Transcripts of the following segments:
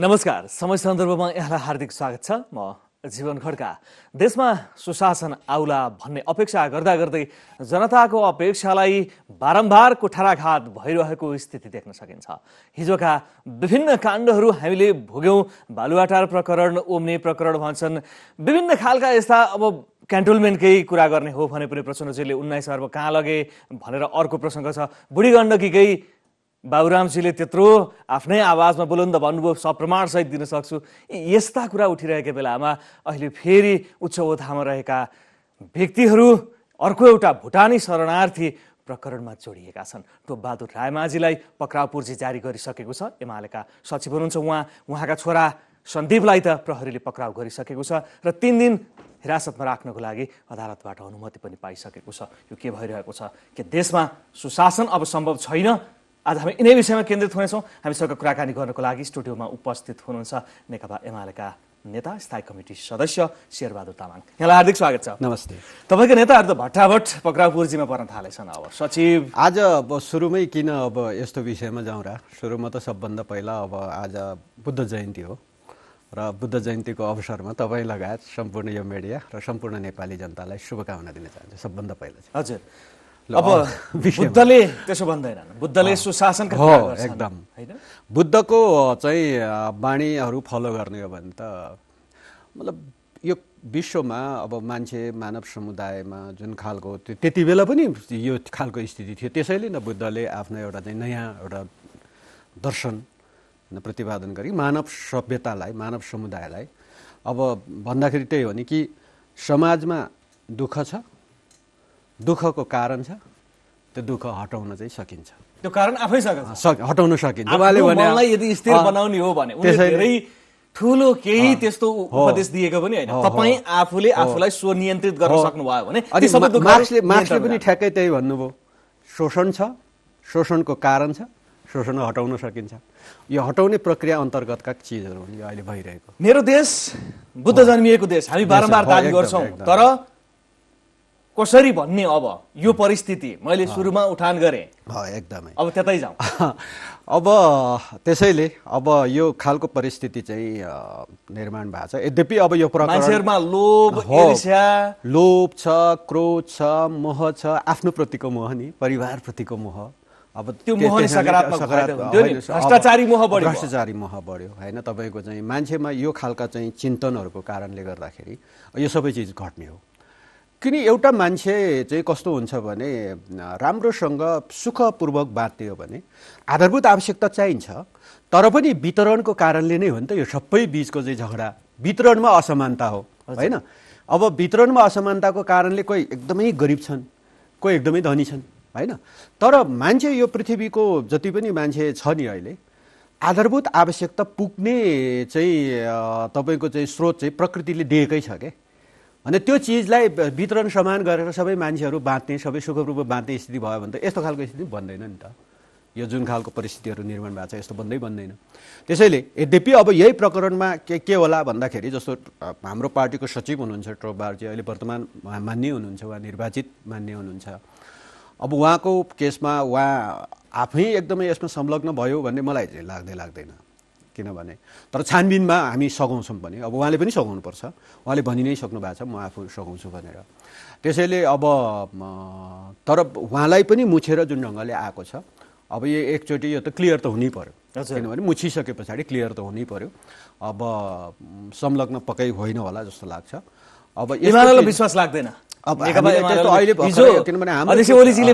नमस्कार समय सन्दर्भमा यहाँलाई हार्दिक स्वागत छ म जीवन खड्का देशमा सुशासन आउला भन्ने अपेक्षा गर्दा गर्दै जनताको अपेक्षालाई बारम्बार कोठाराघात भइरहेको स्थिति देख्न सकिन्छ हिजोका विभिन्न काण्डहरू हामीले भोग्यौँ बालुवाटार प्रकरण ओम्ने प्रकरण भन्छन् विभिन्न खालका यस्ता अब क्यान्टोनमेन्टकै कुरा गर्ने हो भने पनि प्रचण्डजीले उन्नाइस अर्ब कहाँ लगे भनेर अर्को प्रसङ्ग छ बुढी गण्डकीकै बाबुरामजीले त्यत्रो आफ्नै आवाजमा बोलन्द भन्नुभयो सहित दिन सक्छु यस्ता कुरा उठिरहेको बेलामा अहिले फेरि उच्च ओथामा रहेका व्यक्तिहरू अर्को एउटा भुटानी शरणार्थी प्रकरणमा जोडिएका छन् टोपबहादुर रायमाझीलाई पक्राउ पूर्जी जारी गरिसकेको छ एमालेका सचिव हुनुहुन्छ उहाँ उहाँका छोरा सन्दीपलाई त प्रहरीले पक्राउ गरिसकेको छ र तिन दिन हिरासतमा राख्नको लागि अदालतबाट अनुमति पनि पाइसकेको छ यो के भइरहेको छ कि देशमा सुशासन अब सम्भव छैन आज हामी यिनै विषयमा केन्द्रित हुनेछौँ हामीसँग कुराकानी गर्नको लागि स्टुडियोमा उपस्थित हुनुहुन्छ नेकपा एमालेका नेता स्थायी कमिटी सदस्य शेरबहादुर तामाङ यहाँलाई हार्दिक स्वागत छ नमस्ते तपाईँको नेताहरू त भट्टाभट पक्राउपुर्जीमा पर्न थालेछन् अब सचिव आज अब सुरुमै किन अब यस्तो विषयमा जाउँ र सुरुमा त सबभन्दा पहिला अब आज बुद्ध जयन्ती हो र बुद्ध जयन्तीको अवसरमा तपाईँ लगायत सम्पूर्ण यो मिडिया र सम्पूर्ण नेपाली जनतालाई शुभकामना दिन चाहन्छु सबभन्दा पहिला हजुर अब बुद्धले त्यसो भन्दैन बुद्धले सुशासन हो एकदम बुद्धको चाहिँ बाणीहरू फलो गर्ने हो भने त मतलब यो विश्वमा अब मान्छे मानव समुदायमा जुन खालको त्यो त्यति बेला पनि यो खालको स्थिति थियो त्यसैले नै बुद्धले आफ्नो एउटा चाहिँ नयाँ एउटा दर्शन प्रतिपादन गरी मानव सभ्यतालाई मानव समुदायलाई अब भन्दाखेरि त्यही हो नि कि समाजमा दुःख छ दुःखको कारण छ त्यो दुःख हटाउन चाहिँ सकिन्छ त्यो कारण आफै हटाउन सकिन्छ यदि स्थिर बनाउने हो भने धेरै ठुलो केही त्यस्तो उपदेश दिएको पनि होइन तपाईँ आफूले आफूलाई स्वनियन्त्रित गर्न सक्नुभयो भने मार्क्सले मार्क्सले पनि ठ्याक्कै त्यही भन्नुभयो शोषण छ शोषणको कारण छ शोषण हटाउन सकिन्छ यो हटाउने प्रक्रिया अन्तर्गतका चिजहरू हुन् यो अहिले भइरहेको मेरो देश बुद्ध जन्मिएको देश हामी बारम्बार दावी गर्छौँ तर कसरी भन्ने अब यो परिस्थिति मैले सुरुमा उठान गरेँ एकदमै अब त्यतै जाउँ अब त्यसैले अब यो खालको परिस्थिति चाहिँ निर्माण भएको छ यद्यपि अब यो मान्छेहरूमा लोभ लोभ छ क्रोध छ मोह छ आफ्नो प्रतिको मोह नि परिवारप्रतिको मोह अब त्यो मोह भ्रष्टाचारी मोह बढ्यो भ्रष्टाचारी मोह बढ्यो होइन तपाईँको चाहिँ मान्छेमा यो खालका चाहिँ चिन्तनहरूको कारणले गर्दाखेरि यो सबै चिज घट्ने हो किन एउटा मान्छे चाहिँ कस्तो हुन्छ भने राम्रोसँग सुखपूर्वक बाँच्यो भने आधारभूत आवश्यकता चाहिन्छ तर पनि वितरणको कारणले नै हो नि त यो सबै बिचको चाहिँ झगडा वितरणमा असमानता हो होइन अब वितरणमा असमानताको कारणले कोही एकदमै गरिब छन् कोही एकदमै धनी छन् होइन तर मान्छे यो पृथ्वीको जति पनि मान्छे छ नि अहिले आधारभूत आवश्यकता पुग्ने चाहिँ तपाईँको चाहिँ स्रोत चाहिँ प्रकृतिले दिएकै छ क्या अनि त्यो चिजलाई वितरण समान गरेर सबै मान्छेहरू बाँच्ने सबै सुखरूपमा बाँच्ने स्थिति भयो भने त यस्तो खालको स्थिति बन्दैन नि त यो जुन खालको परिस्थितिहरू निर्माण भएको छ यस्तो बन्दै बन्दैन त्यसैले यद्यपि अब यही प्रकरणमा के के होला भन्दाखेरि जस्तो हाम्रो पार्टीको सचिव हुनुहुन्छ बारजी अहिले वर्तमान उहाँ मान्य हुनुहुन्छ उहाँ निर्वाचित मान्य हुनुहुन्छ अब उहाँको केसमा उहाँ आफै एकदमै यसमा संलग्न भयो भन्ने मलाई लाग्दै लाग्दैन किनभने तर छानबिनमा हामी सघाउँछौँ भने अब उहाँले पनि सघाउनुपर्छ उहाँले भनि नै सक्नु भएको छ म आफू सघाउँछु भनेर त्यसैले अब तर उहाँलाई पनि मुछेर जुन ढङ्गले आएको छ अब यो एकचोटि यो त क्लियर त हुनै पऱ्यो किनभने मुछिसके पछाडि क्लियर त हुनै पऱ्यो अब संलग्न पक्कै होइन होला जस्तो लाग्छ अब विश्वास लाग्दैन ओलीजीले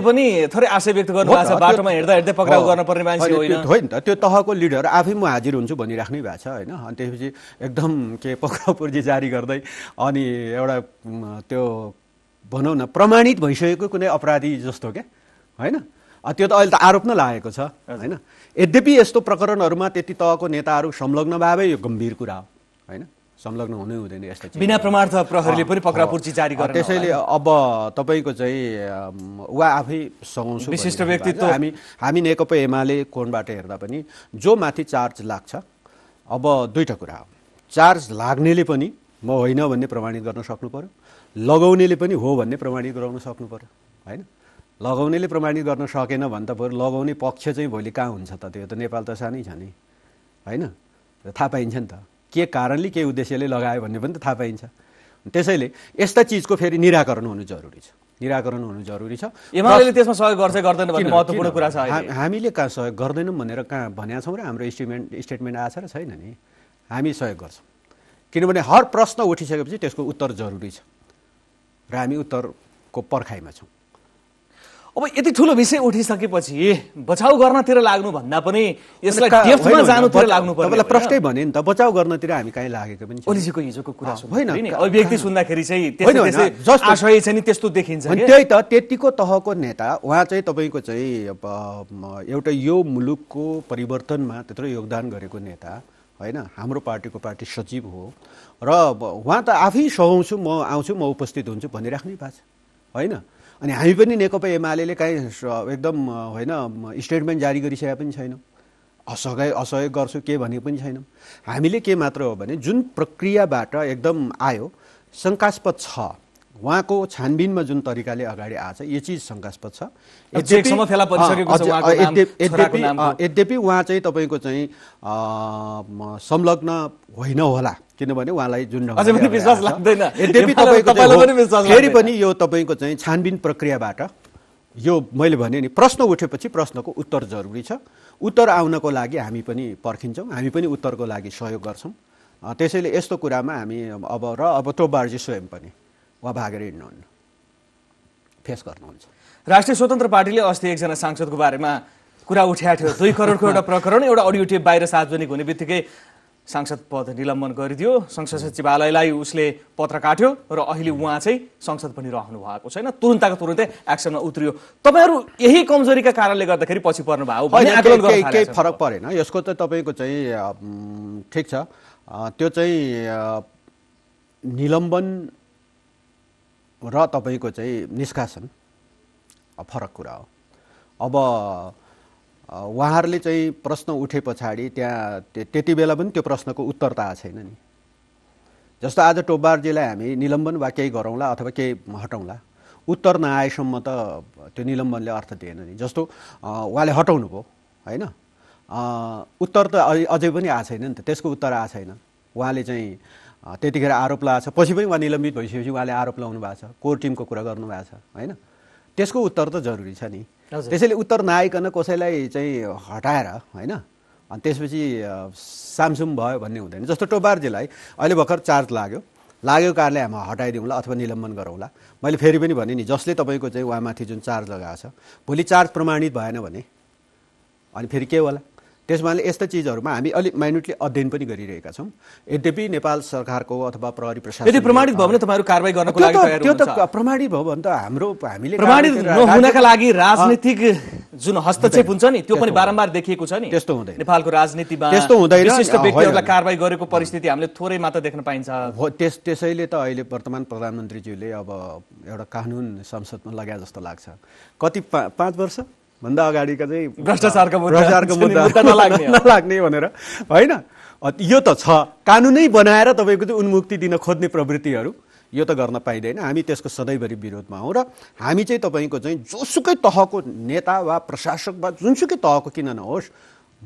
पनि थोरै आशय व्यक्त गर्नुभएको छ बाटोमा हिँड्दा हिँड्दै पक्राउ गर्नुपर्ने मान्छे होइन होइन त त्यो तहको लिडर आफै म हाजिर हुन्छु भनिराख्नै भएको छ होइन अनि त्यसपछि एकदम के पक्राउ पुर्जी जारी गर्दै अनि एउटा त्यो भनौँ न प्रमाणित भइसकेको कुनै अपराधी जस्तो क्या होइन त्यो त अहिले त आरोप नै लागेको छ होइन यद्यपि यस्तो प्रकरणहरूमा त्यति तहको नेताहरू संलग्न भए यो गम्भीर कुरा हो होइन संलग्न हुनै हुँदैन यस्तो बिना प्रमाण प्रहरीले पनि पक्रापुर्ची जारी गर्छ त्यसैले अब तपाईँको चाहिँ वा आफै सघाउँछु विशिष्ट व्यक्तित्व हामी हामी नेकपा एमाले कोणबाट हेर्दा पनि जो माथि चार्ज लाग्छ अब दुईवटा कुरा हो चार्ज लाग्नेले पनि म होइन भन्ने प्रमाणित गर्न सक्नु पऱ्यो लगाउनेले पनि हो भन्ने प्रमाणित गराउन सक्नु पऱ्यो होइन लगाउनेले प्रमाणित गर्न सकेन भने त बरु लगाउने पक्ष चाहिँ भोलि कहाँ हुन्छ त त्यो त नेपाल त सानै छ नि होइन थाहा पाइन्छ नि त के कारणले के उद्देश्यले लगायो भन्ने पनि त थाहा पाइन्छ त्यसैले यस्ता चिजको फेरि निराकरण हुनु जरुरी छ निराकरण हुनु जरुरी छ त्यसमा सहयोग गर्छ गर्दैन महत्त्वपूर्ण कुरा छ हामीले कहाँ सहयोग गर्दैनौँ भनेर कहाँ भनेका छौँ र हाम्रो स्टेटमेन्ट स्टेटमेन्ट आएछ र छैन नि हामी सहयोग गर्छौँ किनभने हर प्रश्न उठिसकेपछि त्यसको उत्तर जरुरी छ र हामी उत्तरको पर्खाइमा छौँ अब यति ठुलो विषय उठिसकेपछि बचाउ गर्नतिर लाग्नुभन्दा पनि यसलाई प्रश्नै जानुतिर लाग्नु प्रष्टै भने नि त बचाउ गर्नतिर हामी कहीँ लागेको पनि ओलीजीको हिजोको कुरा होइन अभिव्यक्ति सुन्दाखेरि चाहिँ आशय चाहिँ नि त्यस्तो देखिन्छ त्यही त त्यतिको तहको नेता उहाँ चाहिँ तपाईँको चाहिँ एउटा यो मुलुकको परिवर्तनमा त्यत्रो योगदान गरेको नेता होइन हाम्रो पार्टीको पार्टी सचिव हो र उहाँ त आफै सुहाउँछु म आउँछु म उपस्थित हुन्छु भनिराख्नै भएको छ होइन अनि हामी पनि नेकपा एमाले काहीँ एकदम होइन स्टेटमेन्ट जारी गरिसकेका पनि छैनौँ असहयोग असहयोग गर्छु के भने पनि छैनौँ हामीले के मात्र हो भने जुन प्रक्रियाबाट एकदम आयो शङ्कास्पद छ उहाँको छानबिनमा जुन तरिकाले अगाडि आएछ यो चिज शङ्कास्पद छ यद्यपि उहाँ चाहिँ तपाईँको चाहिँ संलग्न होइन होला किनभने उहाँलाई जुन लाग्दैन फेरि पनि यो तपाईँको चाहिँ छानबिन प्रक्रियाबाट यो मैले भने नि प्रश्न उठेपछि प्रश्नको उत्तर जरुरी छ उत्तर आउनको लागि हामी पनि पर्खिन्छौँ हामी पनि उत्तरको लागि सहयोग गर्छौँ त्यसैले यस्तो कुरामा हामी अब र अब तोबारजी स्वयं पनि उहाँ भागेर हिँड्नुहुन्न फेस गर्नुहुन्छ राष्ट्रिय स्वतन्त्र पार्टीले अस्ति एकजना सांसदको बारेमा कुरा उठाएको थियो दुई करोडको एउटा प्रकरण एउटा अडियो टेप बाहिर सार्वजनिक हुने बित्तिकै सांसद पद निलम्बन गरिदियो संसद सचिवालयलाई उसले पत्र काट्यो र अहिले उहाँ चाहिँ संसद पनि रहनु भएको छैन तुरुन्तको तुरुन्तै एक्सनमा उत्रियो तपाईँहरू यही कमजोरीका कारणले गर्दाखेरि पछि पर्नु भयो केही फरक परेन यसको त तपाईँको चाहिँ ठिक छ त्यो चाहिँ निलम्बन र तपाईँको चाहिँ निष्कासन फरक कुरा हो अब उहाँहरूले चाहिँ प्रश्न उठे पछाडि त्यहाँ त्यति बेला पनि त्यो प्रश्नको उत्तर त आएको छैन नि जस्तो आज टोब्बारजीलाई हामी निलम्बन वा केही गरौँला अथवा केही हटाउँला उत्तर नआएसम्म त त्यो निलम्बनले अर्थ दिएन नि जस्तो उहाँले हटाउनु भयो होइन उत्तर त अझै पनि आएको छैन नि त त्यसको उत्तर आएको छैन उहाँले चाहिँ त्यतिखेर आरोप लगाएको छ पछि पनि उहाँ निलम्बित भइसकेपछि उहाँले आरोप लगाउनु भएको छ कोर टिमको कुरा गर्नुभएको छ होइन त्यसको उत्तर त जरुरी छ नि त्यसैले उत्तर नआइकन कसैलाई चाहिँ हटाएर होइन अनि त्यसपछि सामसुम भयो भन्ने हुँदैन जस्तो टोबारजीलाई अहिले भर्खर चार्ज लाग्यो लाग्यो कारणले हामी हटाइदिउँला अथवा निलम्बन गरौँला मैले फेरि पनि भने नि जसले तपाईँको चाहिँ उहाँमाथि जुन चार्ज लगाएको छ भोलि चार्ज प्रमाणित भएन भने अनि फेरि के होला त्यसमाले यस्ता चिजहरूमा हामी अलिक माइन्युटली अध्ययन पनि गरिरहेका छौँ यद्यपि नेपाल सरकारको अथवा प्रहरी प्रशासन यदि प्रमाणित भयो भने तपाईँहरू कारवाही गर्नको लागि त्यो त प्रमाणित भयो भने त हाम्रो हामीले प्रमाणित नहुनका लागि राजनीतिक जुन हस्तक्षेप हुन्छ नि त्यो पनि बारम्बार देखिएको छ नि त्यस्तो हुँदैन नेपालको राजनीतिमा त्यस्तो हुँदैन विशिष्ट व्यक्तिहरूलाई कारवाही गरेको परिस्थिति हामीले थोरै मात्र देख्न पाइन्छ हो त्यस त्यसैले त अहिले वर्तमान प्रधानमन्त्रीज्यूले अब एउटा कानुन संसदमा लगाए जस्तो लाग्छ कति पाँच वर्ष भन्दा अगाडिका चाहिँ भ्रष्टाचारको भ्रष्टाचारको मुद्दा नलाग्ने भनेर होइन यो त छ कानुनै बनाएर तपाईँको चाहिँ उन्मुक्ति दिन खोज्ने प्रवृत्तिहरू यो त गर्न पाइँदैन हामी त्यसको सधैँभरि विरोधमा हौँ र हामी चाहिँ तपाईँको चाहिँ जोसुकै तहको नेता वा प्रशासक वा जुनसुकै तहको किन नहोस्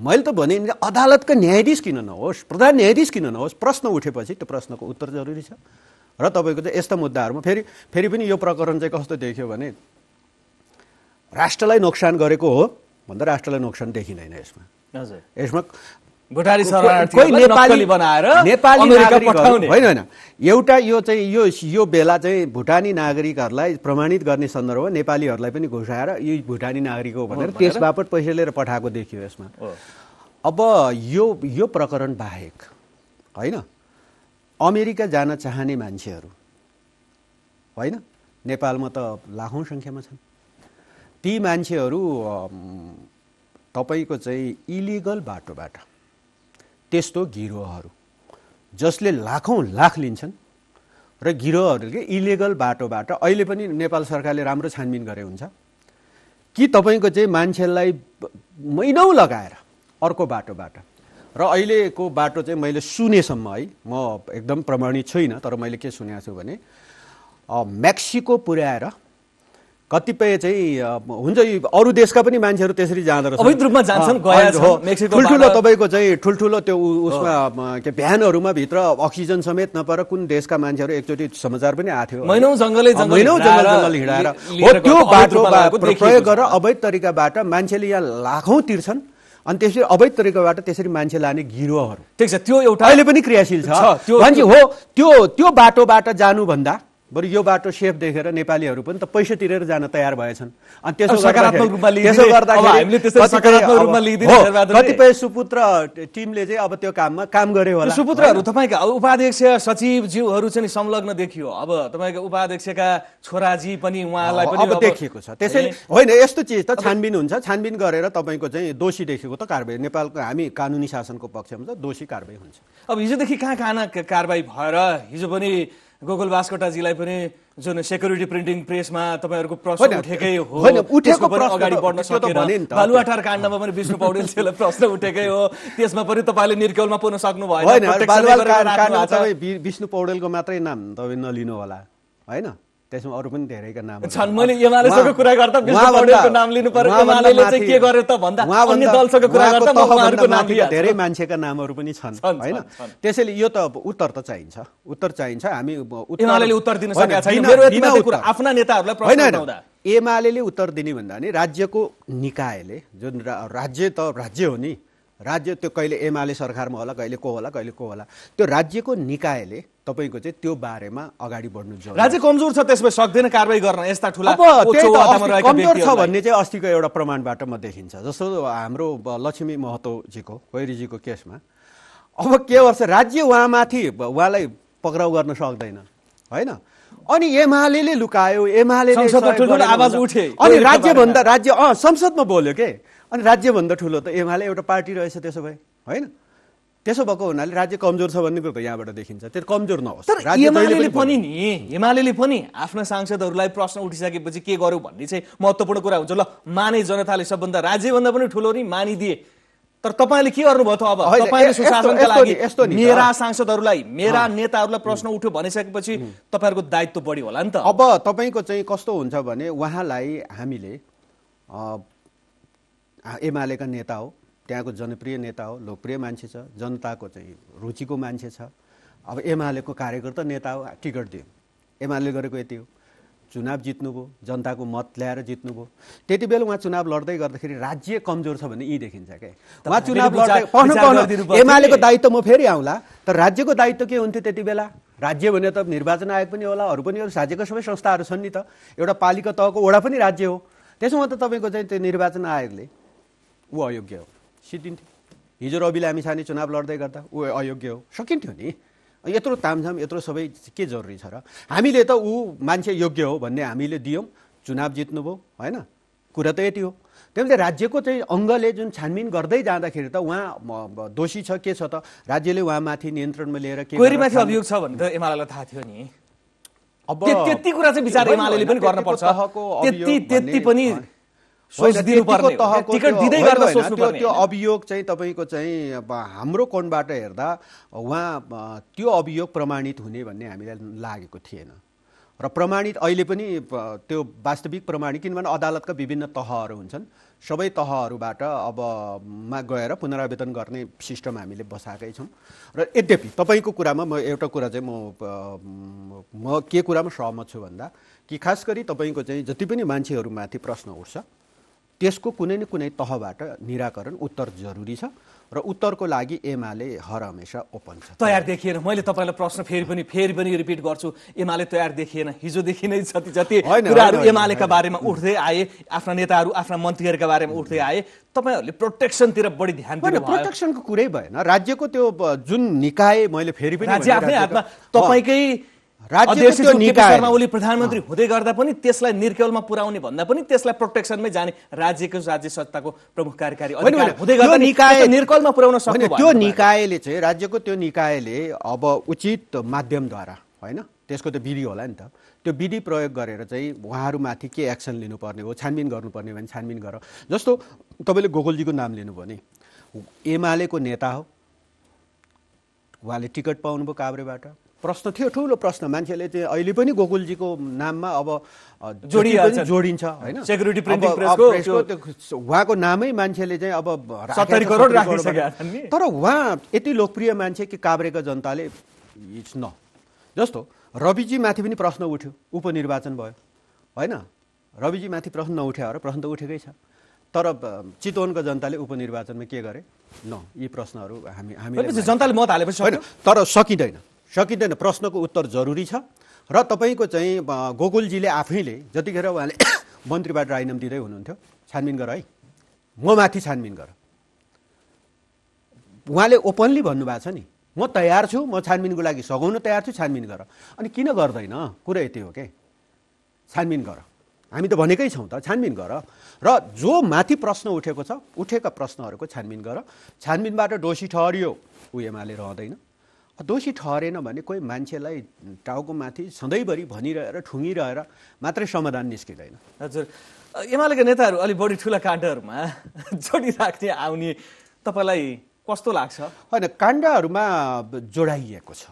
मैले त भने अदालतका न्यायाधीश किन नहोस् प्रधान न्यायाधीश किन नहोस् प्रश्न उठेपछि त्यो प्रश्नको उत्तर जरुरी छ र तपाईँको चाहिँ यस्ता मुद्दाहरूमा फेरि फेरि पनि यो प्रकरण चाहिँ कस्तो देख्यो भने राष्ट्रलाई नोक्सान गरेको हो भन्दा राष्ट्रलाई नोक्सान देखिँदैन यसमा हजुर यसमा होइन होइन एउटा यो चाहिँ यो यो बेला चाहिँ भुटानी नागरिकहरूलाई प्रमाणित गर्ने सन्दर्भ नेपालीहरूलाई पनि घुसाएर यो भुटानी नागरिक हो भनेर त्यस बापत पैसा लिएर पठाएको देखियो यसमा अब यो यो प्रकरण बाहेक होइन अमेरिका जान चाहने मान्छेहरू होइन नेपालमा त लाखौँ सङ्ख्यामा छन् ती मान्छेहरू तपाईँको चाहिँ इलिगल बाटोबाट त्यस्तो गिरोहहरू जसले लाखौँ लाख लिन्छन् र गिरोहहरूले इलिगल बाटोबाट अहिले पनि नेपाल सरकारले राम्रो छानबिन गरे हुन्छ कि तपाईँको चाहिँ मान्छेलाई महिनौ लगाएर अर्को बाटोबाट र अहिलेको बाटो चाहिँ मैले सुनेसम्म है म एकदम प्रमाणित छुइनँ तर मैले के सुनेको छु भने मेक्सिको पुर्याएर कतिपय चाहिँ हुन्छ अरू देशका पनि मान्छेहरू त्यसरी जाँदो रहेछ अवैध रूपमा जान्छन् ठुल्ठुलो तपाईँको चाहिँ ठुल्ठुलो त्यो उसमा के भ्यानहरूमा भित्र अक्सिजन समेत नपर कुन देशका मान्छेहरू एकचोटि समाचार पनि आएको थियो महिनौ जङ्गल हिँडाएर हो त्यो बाटो प्रयोग गरेर अवैध तरिकाबाट मान्छेले यहाँ लाखौँ तिर्छन् अनि त्यसरी अवैध तरिकाबाट त्यसरी मान्छे लाने गिरोहरू ठिक छ त्यो एउटा अहिले पनि क्रियाशील छ मान्छे हो त्यो त्यो बाटोबाट जानुभन्दा बरु यो बाटो सेफ देखेर नेपालीहरू पनि त पैसा तिरेर जान तयार भएछन् अनि त्यसो कतिपय सुपुत्र टिमले चाहिँ अब त्यो काममा काम गरे होला सुपुत्रहरू तपाईँका उपाध्यक्ष सचिव चाहिँ संलग्न देखियो अब तपाईँको उपाध्यक्षका छोराजी पनि उहाँलाई पनि देखिएको छ त्यसैले होइन यस्तो चिज त छानबिन हुन्छ छानबिन गरेर तपाईँको चाहिँ दोषी देखेको त कारवाही नेपालको हामी कानुनी शासनको पक्षमा त दोषी कारवाही हुन्छ अब हिजोदेखि कहाँ कहाँ कारवाही भएर हिजो पनि गोकुल बास्कोटाजीलाई पनि जुन सेक्युरिटी प्रिन्टिङ प्रेसमा तपाईँहरूको प्रश्न उठेकै हो उठेको अगाडि बढ्न सकेर बालुवाटार काण्डमा पनि विष्णु पौडेलजीलाई प्रश्न उठेकै हो त्यसमा पनि तपाईँले निर्केलमा पुग्न सक्नु भएन विष्णु पौडेलको मात्रै नाम तपाईँ नलिनु होला होइन त्यसमा अरू पनि धेरैका नाम छन् मैले एमालेसँग कुरा गर्दा विष्णु पौडेलको नाम लिनु पर्यो एमाले चाहिँ के गर्यो त भन्दा अन्य दलसँग कुरा गर्दा म नाम धेरै मान्छेका नामहरू पनि छन् होइन त्यसैले यो त उत्तर त चाहिन्छ उत्तर चाहिन्छ हामी एमाले उत्तर दिन सकेका छैन मेरो कुरा आफ्ना नेताहरूलाई प्रश्न उठाउँदा एमाले उत्तर दिने भन्दा नि राज्यको निकायले जुन राज्य त राज्य हो नि राज्य त्यो कहिले एमाले सरकारमा होला कहिले को होला कहिले को होला त्यो राज्यको निकायले तपाईँको चाहिँ त्यो बारेमा अगाडि बढ्नु राज्य कमजोर छ त्यसमा सक्दैन कारवाही गर्न यस्ता ठुला कमजोर छ भन्ने चाहिँ अस्तिको एउटा प्रमाणबाट म देखिन्छ जस्तो हाम्रो लक्ष्मी महतोजीको कोइरीजीको केसमा अब के गर्छ राज्य उहाँमाथि उहाँलाई पक्राउ गर्न सक्दैन होइन अनि एमाले लुकायो एमाले आवाज उठे अनि राज्यभन्दा राज्य अँ संसदमा बोल्यो के अनि राज्यभन्दा ठुलो त एमाले एउटा पार्टी रहेछ त्यसो भए होइन त्यसो भएको हुनाले राज्य कमजोर छ भन्ने कुरो त यहाँबाट देखिन्छ त्यो कमजोर नहोस् एमाले पनि नि हिमालयले पनि आफ्ना सांसदहरूलाई प्रश्न उठिसकेपछि के गर्यो भन्ने चाहिँ महत्त्वपूर्ण कुरा हुन्छ ल माने जनताले सबभन्दा राज्यभन्दा पनि ठुलो नि मानिदिए तर तपाईँले के गर्नुभयो त अब तपाईँले सुशासनका लागि मेरा सांसदहरूलाई मेरा नेताहरूलाई प्रश्न उठ्यो भनिसकेपछि तपाईँहरूको दायित्व बढी होला नि त अब तपाईँको चाहिँ कस्तो हुन्छ भने उहाँलाई हामीले एमालेका नेता हो त्यहाँको जनप्रिय नेता हो लोकप्रिय मान्छे छ जनताको चाहिँ रुचिको मान्छे छ अब एमालेको कार्यकर्ता नेता हो टिकट दियो एमाले गरेको यति हो चुनाव जित्नुभयो जनताको मत ल्याएर जित्नुभयो त्यति बेला उहाँ चुनाव लड्दै गर्दाखेरि राज्य कमजोर छ भने यी देखिन्छ क्या उहाँ चुनाव लड्दै एमालेको दायित्व म फेरि आउँला तर राज्यको दायित्व के हुन्थ्यो त्यति बेला राज्य भने त निर्वाचन आयोग पनि होला अरू पनि राज्यको सबै संस्थाहरू छन् नि त एउटा पालिका तहको वडा पनि राज्य हो त्यसो भए त तपाईँको चाहिँ त्यो निर्वाचन आयोगले ऊ अयोग्य हो सिद्धिन्थ्यो हिजो रविले हामी सानी चुनाव लड्दै गर्दा ऊ अयोग्य हो सकिन्थ्यो नि यत्रो तामझाम यत्रो सबै के जरुरी छ र हामीले त ऊ मान्छे योग्य हो भन्ने हामीले दियौँ चुनाव जित्नुभयो होइन कुरा त यति हो त्यसले राज्यको चाहिँ अङ्गले जुन छानबिन गर्दै जाँदाखेरि त उहाँ दोषी छ के छ त राज्यले उहाँमाथि नियन्त्रणमा लिएर के कोरीमाथि अभियोग छ भने त एमालेलाई थाहा थियो नि अब त्यति कुरा चाहिँ विचार एमाले पनि गर्नुपर्छ त्यति त्यति पनि त्यो अभियोग चाहिँ तपाईँको चाहिँ हाम्रो कोणबाट हेर्दा उहाँ त्यो अभियोग प्रमाणित हुने भन्ने हामीलाई लागेको थिएन र प्रमाणित अहिले पनि त्यो वास्तविक प्रमाणित किनभने अदालतका विभिन्न तहहरू हुन्छन् सबै तहहरूबाट अबमा गएर पुनरावेदन गर्ने सिस्टम हामीले बसाएकै छौँ र यद्यपि तपाईँको कुरामा म एउटा कुरा चाहिँ म म के कुरामा सहमत छु भन्दा कि खास गरी तपाईँको चाहिँ जति पनि मान्छेहरूमाथि प्रश्न उठ्छ त्यसको कुनै न कुनै तहबाट निराकरण उत्तर जरुरी छ र उत्तरको लागि एमाले हर हमेसा ओपन छ तयार देखिएन मैले तपाईँलाई प्रश्न फेरि पनि फेरि पनि रिपिट गर्छु एमाले तयार देखिएन हिजोदेखि नै जति जति कुराहरू एमालेका बारेमा उठ्दै आए आफ्ना नेताहरू आफ्ना मन्त्रीहरूका बारेमा उठ्दै आए तपाईँहरूले प्रोटेक्सनतिर बढी ध्यान दिनु प्रोटेक्सनको कुरै भएन राज्यको त्यो जुन निकाय मैले फेरि पनि हातमा तपाईँकै निकायमा ओली प्रधानमन्त्री हुँदै गर्दा पनि त्यसलाई निर्केलमा पुर्याउने भन्दा पनि त्यसलाई प्रोटेक्सनमै जाने राज्यको राज्य सत्ताको प्रमुख कार्यकारी हुँदै गर्दा निकाय निर्कलमा पुर्याउन सक्ने त्यो निकायले चाहिँ राज्यको त्यो निकायले अब उचित माध्यमद्वारा होइन त्यसको त विधि होला नि त त्यो विधि प्रयोग गरेर चाहिँ उहाँहरूमाथि के एक्सन लिनुपर्ने हो छानबिन गर्नुपर्ने हो भने छानबिन गर जस्तो तपाईँले गोकुलजीको नाम लिनुभयो भने एमालेको नेता हो उहाँले टिकट पाउनुभयो काभ्रेबाट प्रश्न थियो ठुलो प्रश्न मान्छेले चाहिँ अहिले पनि गोकुलजीको नाममा अब जोडिन्छ होइन सेक्युरिटी उहाँको नामै मान्छेले चाहिँ अब करोड तर उहाँ यति लोकप्रिय मान्छे कि काभ्रेका जनताले इट्स न जस्तो रविजी माथि पनि प्रश्न उठ्यो उपनिर्वाचन भयो होइन माथि प्रश्न नउठ्यो र प्रश्न त उठेकै छ तर चितवनको जनताले उपनिर्वाचनमा के गरे न यी प्रश्नहरू हामी हामी जनताले मत हालेपछि होइन तर सकिँदैन सकिँदैन प्रश्नको उत्तर जरुरी छ र तपाईँको चाहिँ गोकुलजीले आफैले जतिखेर उहाँले मन्त्रीबाट राजीनाम दिँदै हुनुहुन्थ्यो छानबिन गर है म माथि छानबिन गर उहाँले ओपनली भन्नुभएको छ नि म तयार छु म छानबिनको लागि सघाउन तयार छु छानबिन गर अनि किन गर्दैन कुरा यति हो के छानबिन गर हामी त भनेकै छौँ त छानबिन गर र जो माथि प्रश्न उठेको छ उठेका प्रश्नहरूको छानबिन गर छानबिनबाट दोषी ठहरियो ऊ एमाले रहँदैन दोषी ठहरेन भने कोही मान्छेलाई टाउको माथि सधैँभरि भनिरहेर ठुङ्गिरहेर मात्रै समाधान निस्किँदैन हजुर एमालेका नेताहरू अलिक बढी ठुला काण्डहरूमा जोडिराख्ने आउने तपाईँलाई कस्तो लाग्छ होइन काण्डहरूमा जोडाइएको छ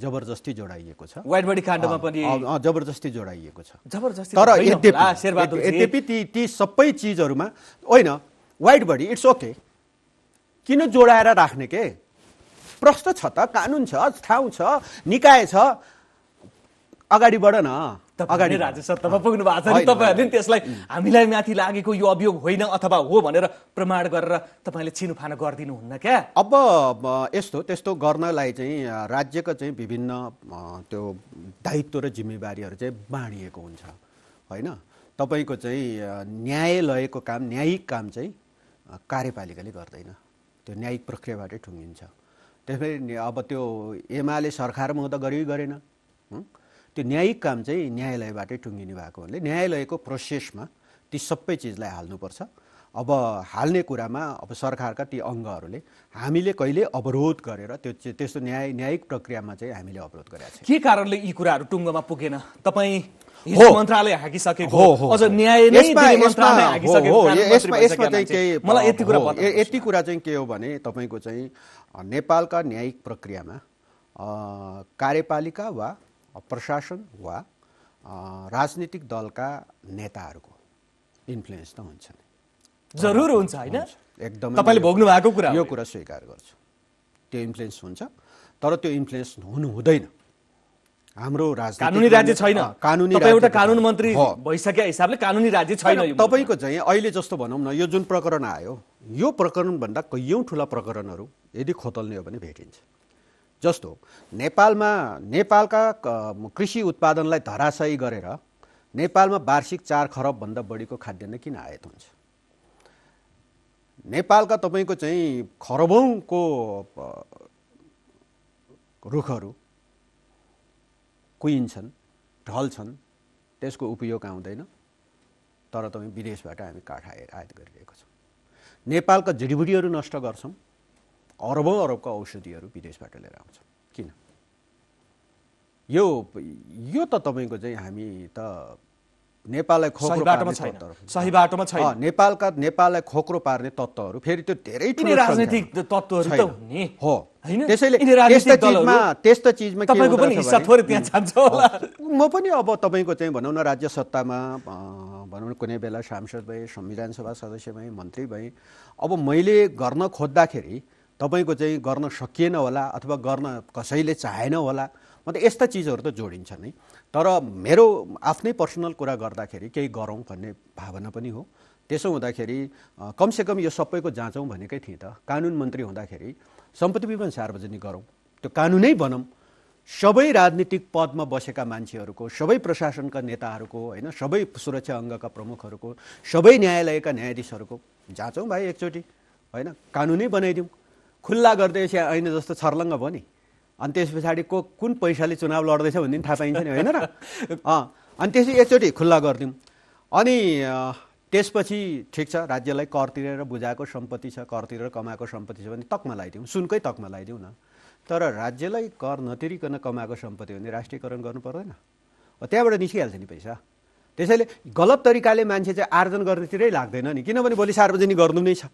जबरजस्ती जोडाइएको छ बडी काण्डमा पनि जबरजस्ती जोडाइएको छ जबरजस्ती तर यद्यपि ती ती सबै चिजहरूमा होइन बडी इट्स ओके किन जोडाएर राख्ने के प्रश्न छ त कानुन छ ठाउँ छ निकाय छ अगाडि बढ न अगाडि राज्य सत्तामा पुग्नु भएको छ नि तपाईँहरूले त्यसलाई हामीलाई माथि लागेको यो अभियोग होइन अथवा हो भनेर प्रमाण गरेर तपाईँले छिनोफानो गरिदिनुहुन्न क्या अब यस्तो त्यस्तो गर्नलाई चाहिँ राज्यको चाहिँ विभिन्न त्यो दायित्व र जिम्मेवारीहरू चाहिँ बाँडिएको हुन्छ होइन तपाईँको चाहिँ न्यायालयको काम न्यायिक काम चाहिँ कार्यपालिकाले गर्दैन त्यो न्यायिक प्रक्रियाबाटै ठुङ्गिन्छ त्यसैले अब त्यो एमाले सरकारमा हुँदा गरि गरेन त्यो न्यायिक काम चाहिँ न्यायालयबाटै टुङ्गिने भएको हुनाले न्यायालयको प्रोसेसमा ती सबै चिजलाई हाल्नुपर्छ अब हाल्ने कुरामा अब सरकारका ती अङ्गहरूले हामीले कहिले अवरोध गरेर त्यो त्यस्तो न्याय न्यायिक प्रक्रियामा चाहिँ हामीले अवरोध गरेका छौँ के कारणले यी कुराहरू टुङ्गोमा पुगेन तपाईँ मन्त्रालय अझ न्याय मलाई यति कुरा यति कुरा चाहिँ के हो भने तपाईँको चाहिँ नेपालका न्यायिक प्रक्रियामा कार्यपालिका वा प्रशासन वा राजनीतिक दलका नेताहरूको इन्फ्लुएन्स त हुन्छ नै जरुर हुन्छ होइन एकदमै तपाईँले भोग्नु भएको कुरा यो कुरा स्वीकार गर्छु त्यो इन्फ्लुएन्स हुन्छ तर त्यो इन्फ्लुएन्स हुनु हुँदैन हाम्रो राज्य कानुनी राज्य छैन कानुनी एउटा कानुन मन्त्री भइसके हिसाबले कानुनी राज्य छैन तपाईँको चाहिँ अहिले जस्तो भनौँ न यो जुन प्रकरण आयो यो प्रकरणभन्दा कैयौँ ठुला प्रकरणहरू यदि खोतल्ने हो भने भेटिन्छ जस्तो नेपालमा नेपालका कृषि उत्पादनलाई धराशयी गरेर नेपालमा वार्षिक चार खरबभन्दा बढीको खाद्यान्न किन आयात हुन्छ नेपालका तपाईँको चाहिँ खरबौँको रुखहरू कुहिन्छन् ढल्छन् त्यसको उपयोग आउँदैन तर तपाईँ विदेशबाट हामी काठ आयात गरिरहेको छौँ नेपालका जडीबुटीहरू नष्ट गर्छौँ अरबौँ अरबको औषधिहरू विदेशबाट लिएर आउँछ किन यो यो त तपाईँको चाहिँ हामी त नेपाललाई खोक्रो सही बाटोमा छैन नेपालका नेपाललाई खोक्रो पार्ने तत्त्वहरू फेरि त्यो धेरै राजनैतिक तत्त्वहरू त हुने हो त्यसैले त्यस्तो चिजमा तपाईँको पनि हिस्सा थोरै त्यहाँ जान्छ म पनि अब तपाईँको चाहिँ भनौँ न राज्य सत्तामा भनौँ न कुनै बेला सांसद भएँ संविधान सभा सदस्य भएँ मन्त्री भएँ अब मैले गर्न खोज्दाखेरि तपाईँको चाहिँ गर्न सकिएन होला अथवा गर्न कसैले चाहेन होला मतलब यस्ता चिजहरू त जोडिन्छ नै तर मेरो आफ्नै पर्सनल कुरा गर्दाखेरि केही गरौँ भन्ने भावना पनि हो त्यसो हुँदाखेरि कमसेकम यो सबैको जाँचौँ भनेकै थिएँ त कानुन मन्त्री हुँदाखेरि सम्पत्ति विवरण सार्वजनिक गरौँ त्यो कानुनै बनाऊँ सबै राजनीतिक पदमा बसेका मान्छेहरूको सबै प्रशासनका नेताहरूको होइन सबै सुरक्षा अङ्गका प्रमुखहरूको सबै न्यायालयका न्यायाधीशहरूको जाँचौँ भाइ एकचोटि होइन कानुनै बनाइदिउँ खुल्ला गरिदिएपछि होइन जस्तो छर्लङ्ग भयो नि अनि त्यस पछाडि को कुन पैसाले चुनाव लड्दैछ भन्ने थाहा पाइन्छ नि होइन र अँ अनि त्यसपछि एकचोटि खुल्ला गरिदिउँ अनि त्यसपछि ठिक छ राज्यलाई कर तिरेर बुझाएको सम्पत्ति छ कर तिरेर कमाएको सम्पत्ति छ भने तकमा लगाइदिउँ सुनकै तकमा लगाइदिउँ न तर राज्यलाई कर नतिरिकन कमाएको सम्पत्ति भने राष्ट्रियकरण गर्नु पर्दैन त्यहाँबाट निस्किहाल्छ नि पैसा त्यसैले गलत तरिकाले मान्छे चाहिँ आर्जन गर्नेतिरै लाग्दैन नि किनभने भोलि सार्वजनिक गर्नु नै छ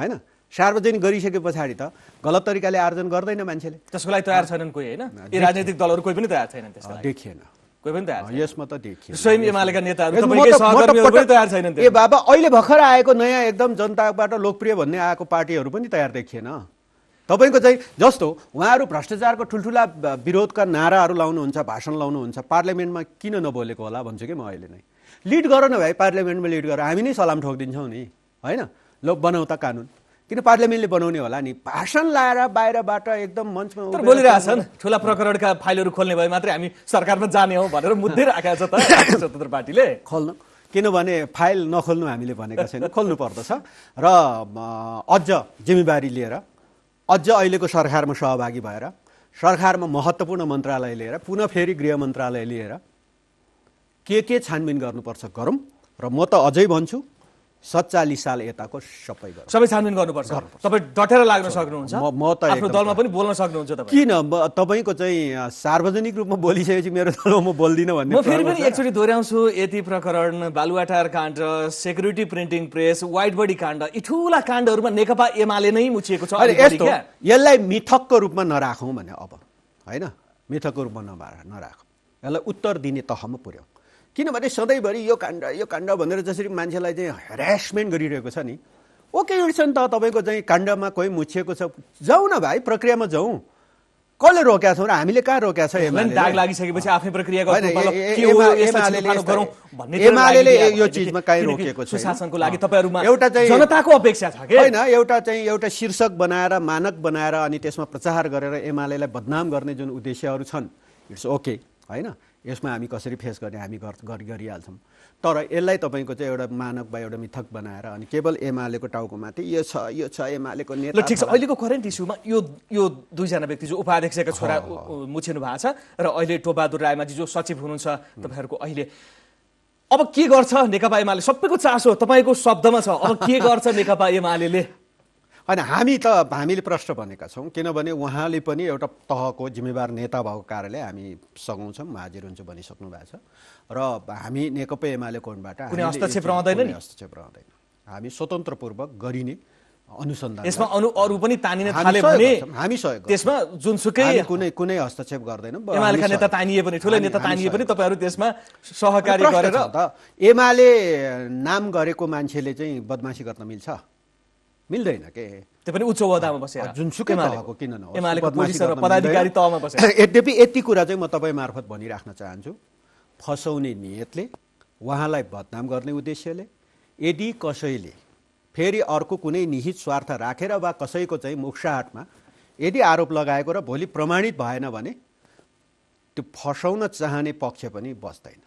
होइन सार्वजनिक गरिसके पछाडि त गलत तरिकाले आर्जन गर्दैन मान्छेले त्यसको लागि तयार छैनन् कोही होइन यी राजनीतिक दलहरू कोही पनि तयार छैनन् त्यसलाई देखिएन ए बाबा अहिले भर्खर आएको नयाँ एकदम जनताबाट लोकप्रिय भन्ने आएको पार्टीहरू पनि तयार देखिएन तपाईँको चाहिँ जस्तो उहाँहरू भ्रष्टाचारको ठुल्ठुला विरोधका नाराहरू लाउनुहुन्छ भाषण लाउनुहुन्छ पार्लियामेन्टमा किन नबोलेको होला भन्छु कि म अहिले नै लिड गर न भाइ पार्लियामेन्टमा लिड गर हामी नै सलाम ठोकिदिन्छौँ नि होइन लो बनाउँ त कानुन किन पार्लियामेन्टले बनाउने होला नि भाषण लाएर बाहिरबाट एकदम मञ्चमा बोलिरहेछन् ठुला प्रकरणका फाइलहरू खोल्ने भए मात्रै हामी सरकारमा जाने हो भनेर मुद्दै राखेको छ त स्वतन्त्र पार्टीले खोल्नु किनभने फाइल नखोल्नु हामीले भनेका छैन खोल्नु पर्दछ र अझ जिम्मेवारी लिएर अझ अहिलेको सरकारमा सहभागी भएर सरकारमा महत्त्वपूर्ण मन्त्रालय लिएर पुनः फेरि गृह मन्त्रालय लिएर के के छानबिन गर्नुपर्छ गरौँ र म त अझै भन्छु सत्तालिस साल यताको सबै गर्नु सबै छानबिन गर्नुपर्छ तपाईँ डटेर लाग्न सक्नुहुन्छ म त आफ्नो दलमा पनि बोल्न सक्नुहुन्छ किन तपाईँको चाहिँ सार्वजनिक रूपमा बोलिसकेपछि मेरो दलमा म बोल्दिनँ भन्ने म फेरि पनि एकचोटि दोहोऱ्याउँछु यति प्रकरण बालुवाटार काण्ड security printing press white body काण्ड यी ठुला काण्डहरूमा नेकपा एमाले नै मुछिएको छ यसलाई मिथकको रूपमा नराखौँ भने अब होइन मिथकको रूपमा नराखौँ यसलाई उत्तर दिने तहमा पुर्याउँ किनभने सधैँभरि यो काण्ड यो काण्ड भनेर जसरी मान्छेलाई चाहिँ हेरेसमेन्ट गरिरहेको छ नि ओके छ नि त तपाईँको चाहिँ काण्डमा कोही मुछिएको छ जाउँ न भाइ प्रक्रियामा जाउँ कसले रोक्या छौँ र हामीले कहाँ रोकेका छ दाग लागिसकेपछि आफ्नै प्रक्रिया एमाले यो चिजमा कहीँ रोकेको छ शासनको लागि तपाईँहरूमा एउटा चाहिँ जनताको अपेक्षा छ कि होइन एउटा चाहिँ एउटा शीर्षक बनाएर मानक बनाएर अनि त्यसमा प्रचार गरेर एमालेलाई बदनाम गर्ने जुन उद्देश्यहरू छन् इट्स ओके होइन यसमा हामी कसरी फेस गर्ने हामी गर गरिहाल्छौँ तर यसलाई तपाईँको चाहिँ एउटा मानक वा एउटा मिथक बनाएर अनि केवल एमालेको टाउको माथि यो छ यो छ एमालेको नेता ठिक छ अहिलेको करेन्ट इस्युमा यो यो दुईजना व्यक्ति जो उपाध्यक्षको छोरा मुछिनु भएको छ र अहिले टोबहादुर रायमाझी जो सचिव हुनुहुन्छ तपाईँहरूको अहिले अब के गर्छ नेकपा एमाले सबैको चासो तपाईँको शब्दमा छ अब के गर्छ नेकपा एमाले होइन हामी त हामीले प्रश्न भनेका छौँ किनभने उहाँले पनि एउटा तहको जिम्मेवार नेता भएको कारणले हामी सघाउँछौँ हाजिर हुन्छ भनिसक्नु भएको छ र हामी नेकपा एमाले कोणबाट हस्तक्षेप रहँदैन हस्तक्षेप रहँदैन हामी स्वतन्त्रपूर्वक गरिने अनुसन्धान यसमा अनु अरू पनि तानिन थाले भने हामी सहयोग त्यसमा जुनसुकै कुनै कुनै हस्तक्षेप गर्दैनौँ एमालेका नेता तानिए पनि ठुलै नेता तानिए पनि तपाईँहरू त्यसमा सहकारी गरेर एमाले नाम गरेको मान्छेले चाहिँ बदमासी गर्न मिल्छ मिल्दैन के त्यो पनि उच्च बसेर जुनसुकै तहको किन नहोस् यद्यपि यति कुरा चाहिँ म तपाईँ मार्फत भनिराख्न चाहन्छु फसाउने नियतले उहाँलाई बदनाम गर्ने उद्देश्यले यदि कसैले फेरि अर्को कुनै निहित स्वार्थ राखेर वा कसैको चाहिँ मुक्साहटमा यदि आरोप लगाएको र भोलि प्रमाणित भएन भने त्यो फसाउन चाहने पक्ष पनि बस्दैन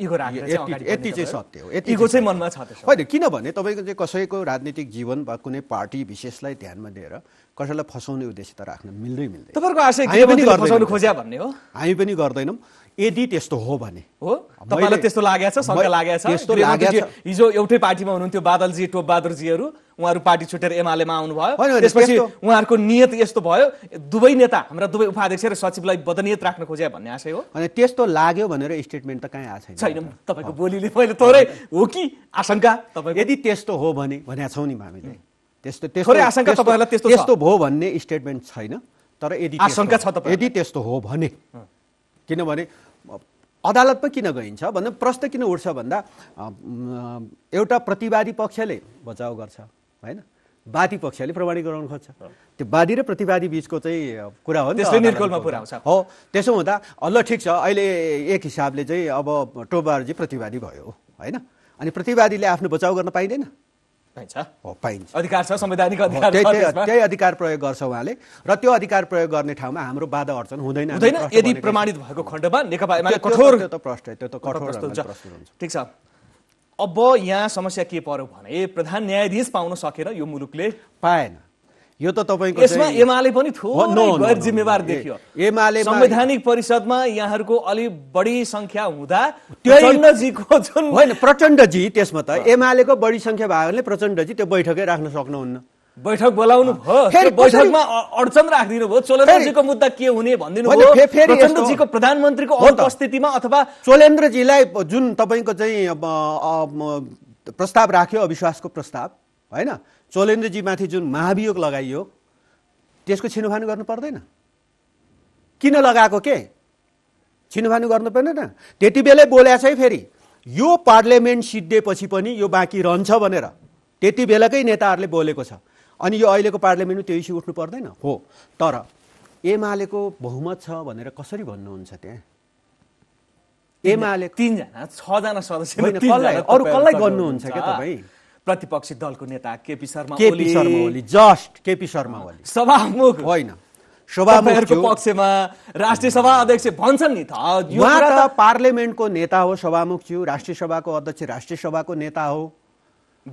इगो यति चाहिँ सत्य हो यति चाहिँ मनमा छ होइन किनभने तपाईँको चाहिँ कसैको राजनीतिक जीवन वा कुनै पार्टी विशेषलाई ध्यानमा दिएर कसैलाई फसाउने उद्देश्य त राख्न मिल्दै मिल्दैन तपाईँको आशय खोज्या भन्ने हो हामी पनि गर्दैनौँ यदि त्यस्तो हो भने हो तपाईँलाई त्यस्तो लागेको छ शङ्का लागेको छ त्यस्तो लागेको हिजो एउटै पार्टीमा हुनुहुन्थ्यो बादलजी बहादुरजीहरू उहाँहरू पार्टी छुटेर एमालेमा आउनुभयो त्यसपछि उहाँहरूको नियत यस्तो भयो दुवै नेता हाम्रा दुवै उपाध्यक्ष र सचिवलाई बदनियत राख्न खोजे भन्ने आशय हो अनि त्यस्तो लाग्यो भनेर स्टेटमेन्ट त कहीँ आएको छैन छैन तपाईँको बोलीले मैले थोरै हो कि आशंका तपाईँ यदि त्यस्तो हो भने भनेको छौँ नि हामीले त्यस्तो थोरै आशंका तपाईँलाई त्यस्तो त्यस्तो भयो भन्ने स्टेटमेन्ट छैन तर यदि आशंका छ त यदि त्यस्तो हो भने किनभने अदालतमा किन गइन्छ भन्दा प्रश्न किन उठ्छ भन्दा एउटा प्रतिवादी पक्षले बचाउ गर्छ होइन वादी पक्षले प्रमाणी गराउनु खोज्छ त्यो वादी र प्रतिवादी बिचको चाहिँ कुरा हो नि हो त्यसो हुँदा ल ठिक छ अहिले एक हिसाबले चाहिँ अब टोबारजी प्रतिवादी भयो होइन अनि प्रतिवादीले आफ्नो बचाउ गर्न पाइँदैन पाइन्छ पाइन्छ अधिकार छ संवैधानिक अधिकार त्यही अधिकार प्रयोग गर्छ उहाँले र त्यो अधिकार प्रयोग गर्ने ठाउँमा हाम्रो बाधा अडचन हुँदैन हुँदैन यदि प्रमाणित भएको खण्डमा नेकपा कठोर त्यो त प्रश्न त्यो त कठोर हुन्छ ठिक छ अब यहाँ समस्या के पर्यो भने प्रधान न्यायाधीश पाउन सकेन यो मुलुकले पाएन यो त तपाईँको यसमा एमाले पनि थोरै गैर जिम्मेवार देखियो एमाले संवैधानिक परिषदमा यहाँहरूको अलि बढी संख्या हुँदा प्रचण्डजीको जुन होइन प्रचण्डजी त्यसमा त एमालेको बढी संख्या भएकोले प्रचण्डजी त्यो बैठकै राख्न सक्नुहुन्न बैठक बोलाउनु भयो बैठकमा अडचन राखिदिनु भयो चोलेन्द्रजीको मुद्दा के हुने भनिदिनु भयो प्रचण्डजीको प्रधानमन्त्रीको अनुपस्थितिमा अथवा चोलेन्द्रजीलाई जुन तपाईँको चाहिँ प्रस्ताव राख्यो अविश्वासको प्रस्ताव होइन चोलेन्द्रजीमाथि जुन महाभियोग लगाइयो त्यसको छिनोफानो गर्नु पर्दैन किन लगाएको के छिनोफानो गर्नु पर्दैन त्यति बेलै बोल्या छ है फेरि यो पार्लियामेन्ट सिद्धिएपछि पनि यो बाँकी रहन्छ भनेर त्यति बेलाकै नेताहरूले बोलेको छ अनि यो अहिलेको पार्लियामेन्टमा त्यो इस्यु उठ्नु पर्दैन हो तर एमालेको बहुमत छ भनेर कसरी भन्नुहुन्छ त्यहाँ एमाले तिनजना छजना सदस्य अरू कसलाई गर्नुहुन्छ क्या तपाईँ प्रतिपक्षी दलको नेता केपी शर्मा केपी शर्मा ओली जस्ट केपी शर्मा ओली सभामुख होइन सभामुखको पक्षमा राष्ट्रिय सभा अध्यक्ष भन्छन् नि त उहाँ त पार्लियामेन्टको नेता हो सभामुख थियो राष्ट्रिय सभाको अध्यक्ष राष्ट्रिय सभाको नेता हो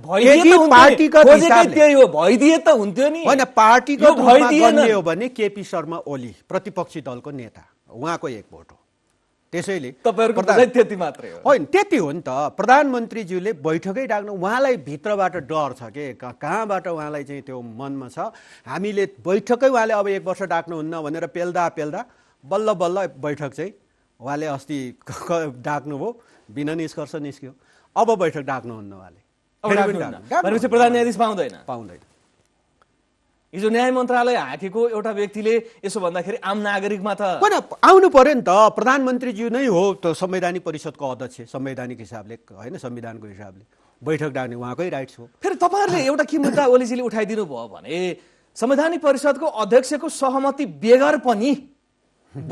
होइन पार्टीको भने केपी शर्मा ओली प्रतिपक्षी दलको नेता उहाँको एक भोट हो त्यसैले तपाईँहरूको त्यति मात्रै होइन त्यति हो नि त प्रधानमन्त्रीज्यूले बैठकै डाक्नु उहाँलाई भित्रबाट डर छ के कहाँबाट उहाँलाई चाहिँ त्यो मनमा छ हामीले बैठकै उहाँले अब एक वर्ष डाक्नुहुन्न भनेर पेल्दा पेल्दा बल्ल बल्ल बैठक चाहिँ उहाँले अस्ति डाक्नुभयो बिना निष्कर्ष निस्क्यो अब बैठक डाक्नुहुन्न उहाँले प्रधान न्यायाधीश पाउँदैन पाउँदैन हिजो न्याय मन्त्रालय हाँकेको एउटा व्यक्तिले यसो भन्दाखेरि आम नागरिकमा त होइन आउनु पर्यो नि त प्रधानमन्त्रीज्यू नै हो त संवैधानिक परिषदको अध्यक्ष संवैधानिक हिसाबले होइन संविधानको हिसाबले बैठक डाक्ने उहाँकै राइट्स हो फेरि तपाईँहरूले एउटा के मुद्दा ओलीजीले उठाइदिनु भयो भने संवैधानिक परिषदको अध्यक्षको सहमति बेगर पनि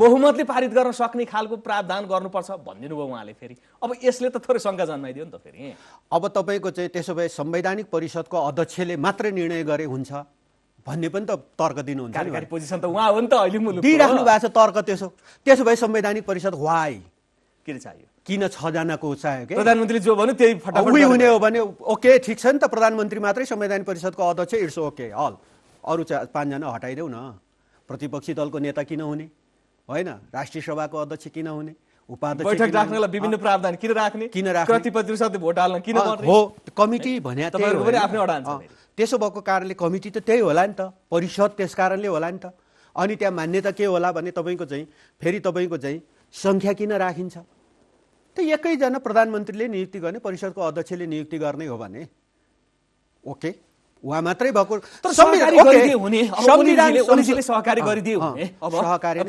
बहुमतले पारित गर्न सक्ने खालको प्रावधान गर्नुपर्छ भनिदिनु भयो उहाँले फेरि अब यसले त थोरै शङ्का जन्माइदियो नि त फेरि अब तपाईँको चाहिँ त्यसो भए संवैधानिक परिषदको अध्यक्षले मात्रै निर्णय गरे हुन्छ भन्ने पनि त तर्क दिनुहुन्छ नि पोजिसन त उहाँ हो नि त अहिले दिइराख्नु भएको छ तर्क त्यसो त्यसो भए संवैधानिक परिषद वाइ किन चाहियो किन छजनाको चाहियो कि प्रधानमन्त्री जो भन्यो त्यही फटाफट उही हुने हो भने ओके ठिक छ नि त प्रधानमन्त्री मात्रै संवैधानिक परिषदको अध्यक्ष इट्स ओके हल अरू चा पाँचजना हटाइदेऊ न प्रतिपक्षी दलको नेता किन हुने होइन राष्ट्रिय सभाको अध्यक्ष किन हुने उपाध्यक्ष बैठक राख्नलाई विभिन्न प्रावधान किन राख्ने किन राख्ने प्रतिपक्षी भोट हाल्न किन हो कमिटी भने आफ्नो त्यसो भएको कारणले कमिटी त त्यही होला नि त परिषद त्यस कारणले होला नि त अनि त्यहाँ मान्यता के होला भने तपाईँको चाहिँ फेरि तपाईँको चाहिँ सङ्ख्या किन राखिन्छ त एकैजना प्रधानमन्त्रीले नियुक्ति गर्ने परिषदको अध्यक्षले नियुक्ति गर्ने हो भने ओके उहाँ मात्रै भएको तर सहकारी गरिदिए हुने अब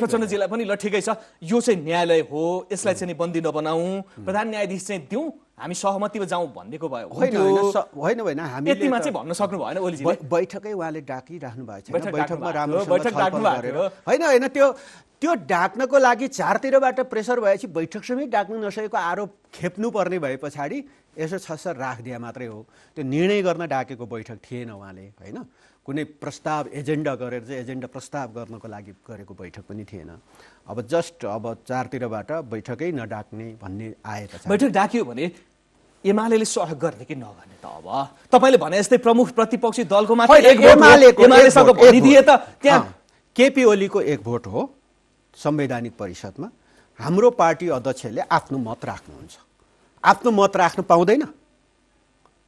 प्रचण्डजीलाई पनि ल ठिकै छ यो चाहिँ न्यायालय हो यसलाई चाहिँ बन्दी नबनाऊ प्रधान न्यायाधीश चाहिँ दिउँ हामी सहमतिमा जाउँ भनेको भयो होइन होइन यतिमा चाहिँ भन्न सक्नु भएन बैठकै उहाँले डाकिराख्नु भएको छैन बैठकमा राम्रो बैठक डाक्नु भएको होइन होइन त्यो त्यो डाक्नको लागि चारतिरबाट प्रेसर भएपछि बैठकसम्मै डाक्नु नसकेको आरोप खेप्नुपर्ने भए पछाडि यसो छ सर राखिदिए मात्रै हो त्यो निर्णय गर्न डाकेको बैठक थिएन उहाँले होइन कुनै प्रस्ताव एजेन्डा गरेर चाहिँ एजेन्डा प्रस्ताव गर्नको लागि गरेको बैठक पनि थिएन अब जस्ट अब चारतिरबाट बैठकै नडाक्ने भन्ने आएको छ बैठक डाकियो भने एमाले सहयोग गर्ने कि नगर्ने त अब तपाईँले भने जस्तै प्रमुख प्रतिपक्षी दलको मात्रै केपी ओलीको एक भोट हो संवैधानिक परिषदमा हाम्रो पार्टी अध्यक्षले आफ्नो मत राख्नुहुन्छ आफ्नो मत राख्नु पाउँदैन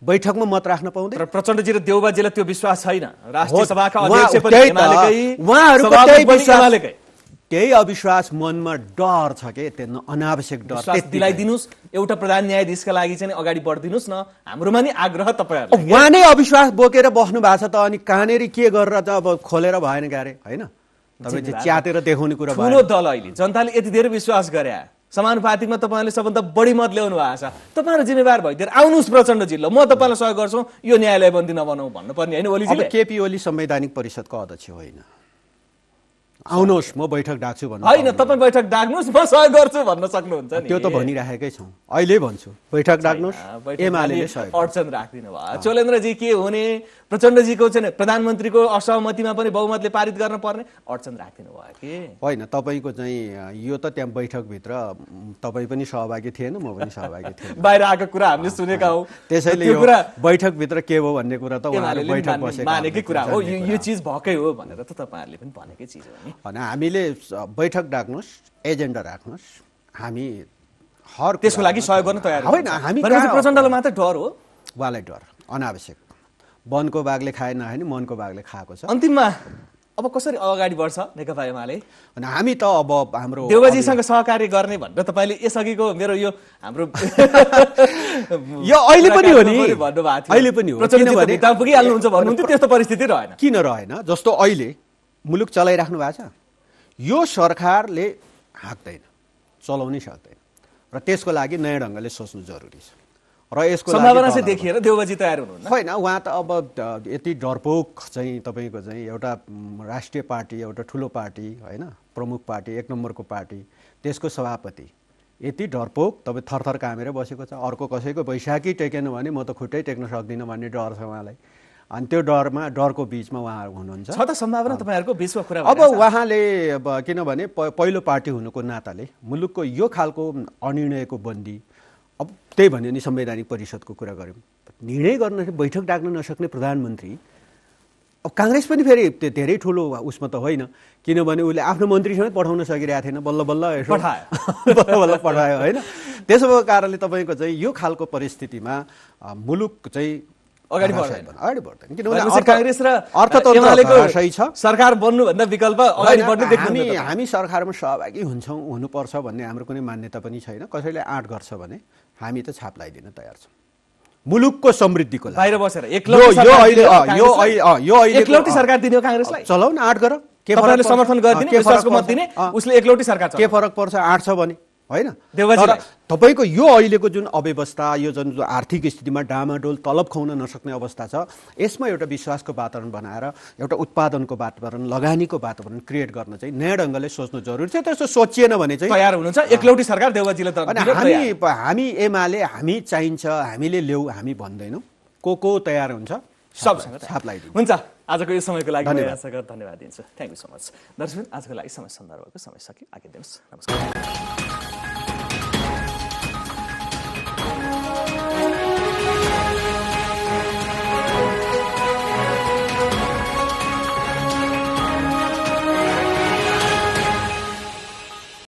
बैठकमा मत राख्न पाउँदैन प्रचण्डजी र देउबाजीलाई त्यो विश्वास छैन राष्ट्रिय सभाका अध्यक्ष केही अविश्वास मनमा डर छ के त्यो अनावश्यक डर दिलाइदिनुहोस् एउटा प्रधान न्यायाधीशका लागि चाहिँ अगाडि बढिदिनुहोस् न हाम्रोमा नि आग्रह तपाईँहरू उहाँ नै अविश्वास बोकेर बस्नु भएको छ त अनि कहाँनिर के गरेर त अब खोलेर भएन क्यारे होइन तपाईँ च्यातेर देखाउने कुरा ठुलो दल अहिले जनताले यति धेरै विश्वास गरे समानुपातिकमा तपाईँहरूले सबभन्दा बढी मत ल्याउनु भएको छ तपाईँहरू जिम्मेवार भइदिएर आउनुहोस् प्रचण्ड जिल्ला म तपाईँलाई सहयोग गर्छु यो न्यायालय बन्दी नबनाऊ भन्नुपर्ने होइन ओली केपी ओली संवैधानिक परिषदको अध्यक्ष होइन आउनुहोस् म बैठक डाक्छु भन्नु होइन तपाईँ बैठक डाक्नुहोस् म सहयोग गर्छु भन्न सक्नुहुन्छ नि त्यो त भनिराखेकै छौँ अहिले भन्छु बैठक डाक्नुहोस् अडचन राखिदिनु भयो चोलेन्द्रजी के हुने प्रचण्डजीको चाहिँ प्रधानमन्त्रीको असहमतिमा पनि बहुमतले पारित गर्न पर्ने अडचन राखिदिनु भयो कि होइन तपाईँको चाहिँ यो त त्यहाँ बैठकभित्र तपाईँ पनि सहभागी थिएन म पनि सहभागी थिएँ बाहिर आएको कुरा हामीले सुनेका हौ त्यसैले यो कुरा बैठकभित्र के हो भन्ने कुरा त उहाँले बैठक बसेको मानेकै कुरा हो यो चिज भएकै हो भनेर त तपाईँहरूले पनि भनेकै चिज हो नि होइन हामीले बैठक डाक्नुहोस् एजेन्डा राख्नुहोस् हामी हर त्यसको लागि सहयोग गर्न तयार होइन हामी प्रचण्डलाई मात्रै डर हो उहाँलाई डर अनावश्यक वनको बाघले खाएन होइन मनको बाघले खाएको छ अन्तिममा अब कसरी अगाडि बढ्छ नेकपा एमाले हामी त अब हाम्रो देवजीसँग सहकार्य गर्ने भनेर तपाईँले यसअघिको मेरो यो हाम्रो यो अहिले पनि हो नि अहिले पनि हो किनभने पुगिहाल्नुहुन्छ भन्नुहुन्थ्यो त्यस्तो परिस्थिति रहेन किन रहेन जस्तो अहिले मुलुक चलाइराख्नु भएको छ यो सरकारले हाँक्दैन चलाउनै सक्दैन र त्यसको लागि नयाँ ढङ्गले सोच्नु जरुरी छ र यसको सम्भावना चाहिँ देखिएर देउबाजी तयार हुनु होइन उहाँ त अब यति डरपोक चाहिँ तपाईँको चाहिँ एउटा राष्ट्रिय पार्टी एउटा ठुलो पार्टी होइन प्रमुख पार्टी एक नम्बरको पार्टी त्यसको सभापति यति डरपोक तपाईँ थरथर कामेर बसेको छ अर्को कसैको वैशाखी टेकेन भने म त खुट्टै टेक्न सक्दिनँ भन्ने डर छ उहाँलाई अनि त्यो डरमा डरको बिचमा उहाँहरू हुनुहुन्छ छ त सम्भावना तपाईँहरूको बिचमा कुरा अब उहाँले अब किनभने पहिलो पार्टी हुनुको नाताले मुलुकको यो खालको अनिर्णयको बन्दी अब त्यही भन्यो नि संवैधानिक परिषदको कुरा गऱ्यौँ निर्णय गर्न बैठक डाक्न नसक्ने प्रधानमन्त्री अब काङ्ग्रेस पनि फेरि त्यो धेरै ठुलो उसमा त होइन किनभने उसले आफ्नो मन्त्रीसँगै पठाउन सकिरहेको थिएन बल्ल बल्ल पठायो बल्ल बल्ल पठायो होइन त्यसो भएको कारणले तपाईँको चाहिँ यो खालको परिस्थितिमा मुलुक चाहिँ अगाडि बढ्दैन अगाडि बढ्दैन किनभने काङ्ग्रेस र अर्थतन्त्रको छ सरकार बन्नुभन्दा विकल्प अगाडि बढ्ने देख्नु हामी सरकारमा सहभागी हुन्छौँ हुनुपर्छ भन्ने हाम्रो कुनै मान्यता पनि छैन कसैले आँट गर्छ भने हामी त छाप लगाइदिन तयार छौँ मुलुकको समृद्धिको बाहिर बसेर एकलौटी सरकार दिने हो काङ्ग्रेसलाई चलाउ न आँट गर के फरक समर्थन गरिदिने मत दिने उसले एकलौटी सरकार के फरक पर्छ आँट छ भने होइन तर तपाईँको यो अहिलेको जुन अव्यवस्था यो जुन आर्थिक स्थितिमा डामाडोल तलब खुवाउन नसक्ने अवस्था छ यसमा एउटा विश्वासको वातावरण बनाएर एउटा उत्पादनको वातावरण लगानीको वातावरण क्रिएट गर्न चाहिँ नयाँ ढङ्गले सोच्नु जरुरी छ त्यस्तो सोचिएन भने चाहिँ तयार हुनुहुन्छ एकलौटी सरकार देवजीले त हामी हामी एमाले हामी चाहिन्छ हामीले ल्याऊ हामी भन्दैनौँ को को तयार हुन्छ सबसँग हुन्छ आजको यो समयको लागि धन्यवाद दिन्छु thank you so much Darshan आजको लागि समय सन्दर्भको समय सकि आगे दिनुहोस् नमस्कार